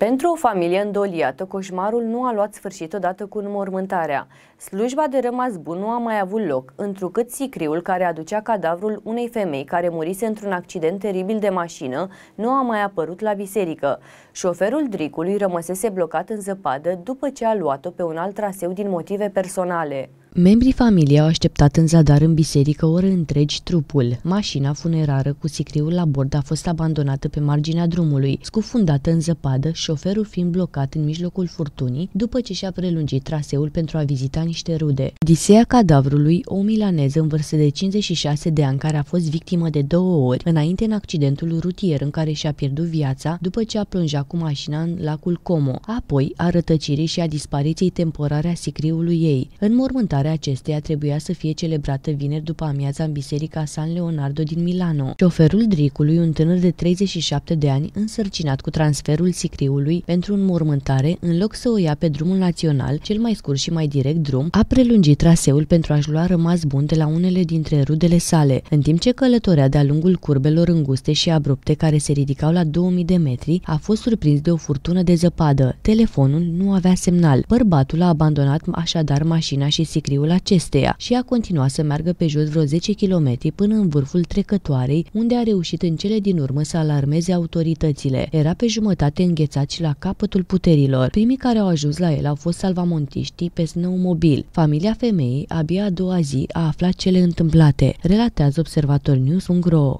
Pentru o familie îndoliată, coșmarul nu a luat sfârșit odată cu înmormântarea. Slujba de rămas bun nu a mai avut loc, întrucât sicriul care aducea cadavrul unei femei care murise într-un accident teribil de mașină nu a mai apărut la biserică. Șoferul dricului rămăsese blocat în zăpadă după ce a luat-o pe un alt traseu din motive personale. Membrii familiei au așteptat în zadar în biserică ore întregi trupul. Mașina funerară cu sicriul la bord a fost abandonată pe marginea drumului, scufundată în zăpadă, șoferul fiind blocat în mijlocul furtunii după ce și-a prelungit traseul pentru a vizita niște rude. Disea cadavrului, o milaneză în vârstă de 56 de ani care a fost victimă de două ori, înainte în accidentul rutier în care și-a pierdut viața după ce a plonjat cu mașina în lacul Como, apoi a rătăcirii și a dispariției temporare a sicriului ei. În mormântare Sărbătoarea acesteia trebuia să fie celebrată vineri după amiaza în Biserica San Leonardo din Milano. Șoferul Dricului, un tânăr de 37 de ani, însărcinat cu transferul sicriului pentru înmormântare, în loc să o ia pe drumul național, cel mai scurt și mai direct drum, a prelungit traseul pentru a-și lua rămas bun de la unele dintre rudele sale, în timp ce călătorea de-a lungul curbelor înguste și abrupte care se ridicau la 2000 de metri, a fost surprins de o furtună de zăpadă. Telefonul nu avea semnal. Bărbatul a abandonat așadar mașina și sicriul interiorul acesteia și a continuat să meargă pe jos vreo 10 km până în vârful trecătoarei, unde a reușit în cele din urmă să alarmeze autoritățile. Era pe jumătate înghețat și la capătul puterilor. Primii care au ajuns la el au fost salvamontiștii pe mobil. Familia femeii abia a doua zi a aflat cele întâmplate, relatează Observator News Ungro.